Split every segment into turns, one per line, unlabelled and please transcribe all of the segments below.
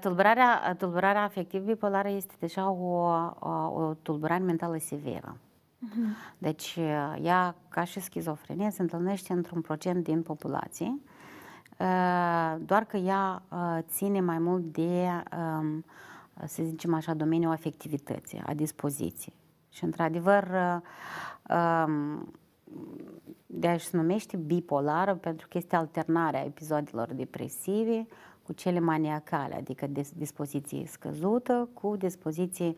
Tulburarea, tulburarea afectiv bipolară este deja o, o, o tulburare mentală severă. Uh-huh. Deci ea, ca și schizofrenia, se întâlnește într-un procent din populație, doar că ea ține mai mult de, să zicem așa, domeniul afectivității, a dispoziției. Și, într-adevăr, de a se numește bipolară pentru că este alternarea episodelor depresive cu cele maniacale, adică dispoziție scăzută cu dispoziție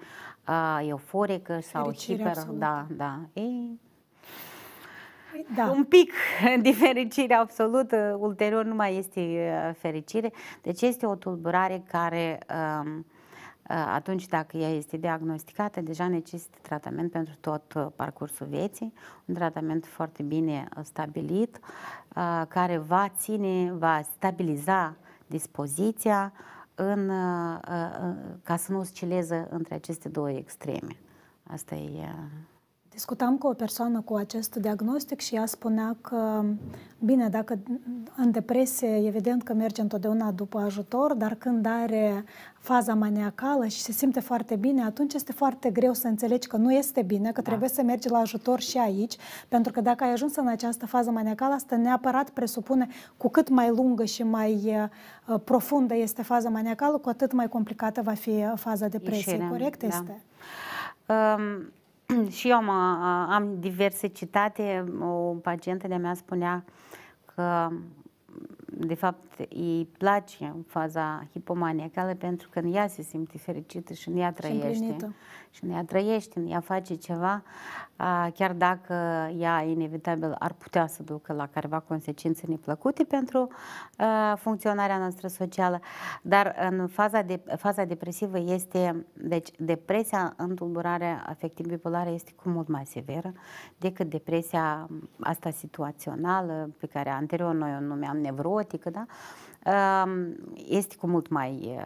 uh, euforică sau hiper. Da, da. Ei, păi da. un pic de fericire absolută, ulterior nu mai este fericire. Deci este o tulburare care um, atunci dacă ea este diagnosticată, deja necesită tratament pentru tot uh, parcursul vieții, un tratament foarte bine uh, stabilit, uh, care va ține, va stabiliza dispoziția în, uh, uh, ca să nu oscileze între aceste două extreme. Asta e uh,
Discutam cu o persoană cu acest diagnostic și ea spunea că, bine, dacă în depresie, evident că merge întotdeauna după ajutor, dar când are faza maniacală și se simte foarte bine, atunci este foarte greu să înțelegi că nu este bine, că da. trebuie să mergi la ajutor și aici, pentru că dacă ai ajuns în această fază maniacală, asta neapărat presupune cu cât mai lungă și mai uh, profundă este faza maniacală, cu atât mai complicată va fi uh, faza depresiei, corect da. este?
Um și eu am, am citate. O pacientă de-a mea spunea că de fapt, îi place faza hipomaniacală pentru că în ea se simte fericită și în ea trăiește. Și, și în ea trăiește, în ea face ceva, chiar dacă ea, inevitabil, ar putea să ducă la careva consecințe neplăcute pentru funcționarea noastră socială. Dar în faza, de, faza depresivă este, deci depresia în tulburare afectiv-bipolară este cu mult mai severă decât depresia asta situațională pe care anterior noi o numeam nevroz robotică, da? este cu mult mai,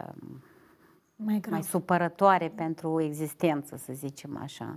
mai, mai supărătoare pentru existență, să zicem așa.